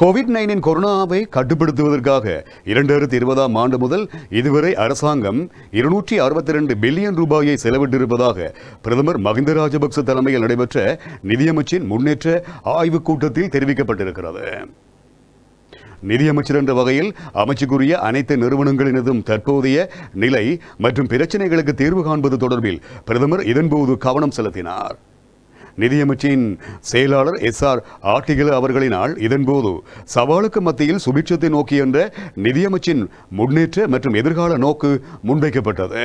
Covid நைனின் கொரோனாவை கட்டுப்படுத்துவதற்காக இரண்டாயிரத்தி இருபதாம் ஆண்டு முதல் இதுவரை அரசாங்கம் இருநூற்றி அறுபத்தி ரெண்டு பில்லியன் ரூபாயை செலவிட்டிருப்பதாக பிரதமர் மகிந்த ராஜபக்ச தலைமையில் நடைபெற்ற நிதியமைச்சின் முன்னேற்ற ஆய்வுக் கூட்டத்தில் தெரிவிக்கப்பட்டிருக்கிறது நிதியமைச்சர் என்ற வகையில் அமைச்சுக்குரிய அனைத்து நிறுவனங்களினதும் தற்போதைய நிலை மற்றும் பிரச்சனைகளுக்கு தீர்வு காண்பது தொடர்பில் பிரதமர் இதன்போது கவனம் செலுத்தினார் நிதியமைச்சின் செயலாளர் எஸ் ஆர் ஆட்டிகல அவர்களினால் இதன்போது சவாலுக்கு மத்தியில் சுபிட்சத்தை நோக்கி என்ற நிதியமைச்சின் முன்னேற்ற மற்றும் எதிர்கால நோக்கு முன்வைக்கப்பட்டது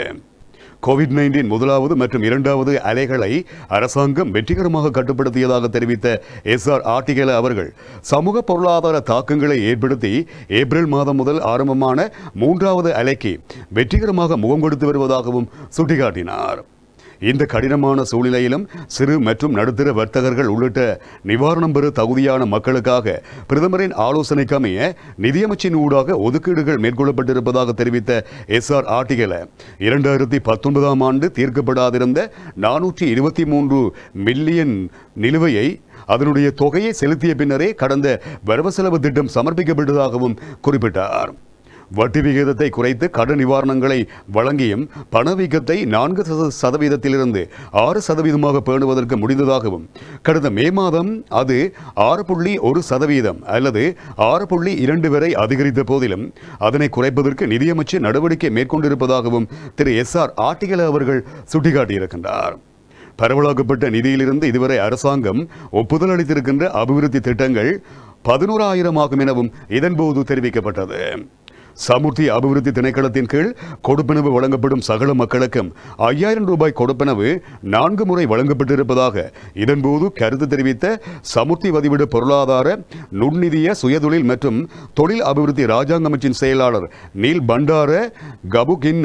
கோவிட் நைன்டீன் முதலாவது மற்றும் இரண்டாவது அலைகளை அரசாங்கம் வெற்றிகரமாக கட்டுப்படுத்தியதாக தெரிவித்த எஸ் ஆர் ஆர்டிகல அவர்கள் சமூக பொருளாதார தாக்கங்களை ஏற்படுத்தி ஏப்ரல் மாதம் முதல் ஆரம்பமான மூன்றாவது அலைக்கு வெற்றிகரமாக முகம் கொடுத்து வருவதாகவும் சுட்டிக்காட்டினார் இந்த கடினமான சூழ்நிலையிலும் சிறு மற்றும் நடுத்தர வர்த்தகர்கள் உள்ளிட்ட நிவாரணம் பெற தகுதியான மக்களுக்காக பிரதமரின் ஆலோசனைக்கு அமைய நிதியமைச்சின் ஊடாக ஒதுக்கீடுகள் மேற்கொள்ளப்பட்டிருப்பதாக தெரிவித்த எஸ் ஆர் ஆர்டிகல இரண்டாயிரத்தி பத்தொன்பதாம் ஆண்டு தீர்க்கப்படாதிருந்த நானூற்றி இருபத்தி மூன்று மில்லியன் நிலுவையை அதனுடைய தொகையை செலுத்திய பின்னரே கடந்த வரவு செலவு திட்டம் சமர்ப்பிக்கப்பட்டதாகவும் குறிப்பிட்டார் வட்டி விகிதத்தை குறைத்து கடன் நிவாரணங்களை வழங்கியும் பணவீக்கத்தை நான்கு சதவீதத்திலிருந்து ஆறு சதவீதமாக பேணுவதற்கு முடிந்ததாகவும் கடந்த மே மாதம் அது ஆறு புள்ளி ஒரு சதவீதம் அல்லது ஆறு புள்ளி இரண்டு வரை அதிகரித்த போதிலும் அதனை குறைப்பதற்கு நிதியமைச்சர் நடவடிக்கை மேற்கொண்டிருப்பதாகவும் திரு எஸ் ஆர் ஆட்டிகள அவர்கள் சுட்டிக்காட்டியிருக்கின்றார் பரவலாக்கப்பட்ட நிதியிலிருந்து இதுவரை அரசாங்கம் ஒப்புதல் அளித்திருக்கின்ற அபிவிருத்தி திட்டங்கள் பதினோராயிரம் ஆகும் எனவும் இதன்போது தெரிவிக்கப்பட்டது சமுர்த்தி அபிவிருத்தி திணைக்களத்தின் கீழ் கொடுப்பனவு வழங்கப்படும் சகல மக்களுக்கும் ஐயாயிரம் ரூபாய் கொடுப்பனவு நான்கு முறை வழங்கப்பட்டிருப்பதாக இதன்போது கருத்து தெரிவித்த சமுர்த்தி வதிவிடு பொருளாதார நுண்ணிதிய சுயதொழில் மற்றும் தொழில் அபிவிருத்தி ராஜாங்க அமைச்சின் செயலாளர் நீல் பண்டார கபுகின்ன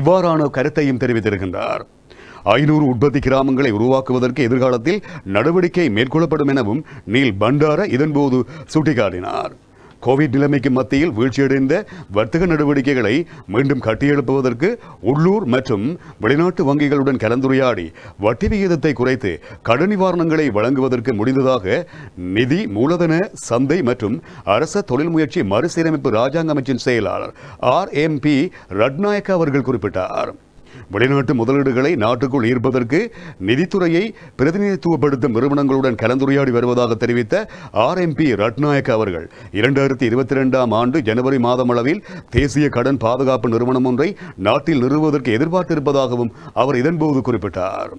இவ்வாறான கருத்தையும் தெரிவித்திருக்கின்றார் ஐநூறு உற்பத்தி கிராமங்களை உருவாக்குவதற்கு எதிர்காலத்தில் நடவடிக்கை மேற்கொள்ளப்படும் எனவும் நீல் பண்டார இதன்போது சுட்டிக்காட்டினார் கோவிட் நிலைமைக்கு மத்தியில் வீழ்ச்சியடைந்த வர்த்தக நடவடிக்கைகளை மீண்டும் கட்டியெழுப்புவதற்கு உள்ளூர் மற்றும் வெளிநாட்டு வங்கிகளுடன் கலந்துரையாடி வட்டி விகிதத்தை குறைத்து கடன் நிவாரணங்களை வழங்குவதற்கு முடிந்ததாக நிதி மூலதன சந்தை மற்றும் அரச தொழில் முயற்சி மறுசீரமைப்பு ராஜாங்க அமைச்சின் செயலாளர் ஆர் எம் பி ரட்நாயக்கா அவர்கள் குறிப்பிட்டார் வெளிநாட்டு முதலீடுகளை நாட்டுக்குள் ஈர்ப்பதற்கு நிதித்துறையை பிரதிநிதித்துவப்படுத்தும் நிறுவனங்களுடன் கலந்துரையாடி வருவதாக தெரிவித்த ஆர் எம் பி ரட்நாயக் அவர்கள் இரண்டாயிரத்தி இருபத்தி ரெண்டாம் ஆண்டு ஜனவரி மாதம் அளவில் தேசிய கடன் பாதுகாப்பு நிறுவனம் ஒன்றை நாட்டில் நிறுவுவதற்கு எதிர்பார்த்திருப்பதாகவும் அவர் இதன்போது குறிப்பிட்டார்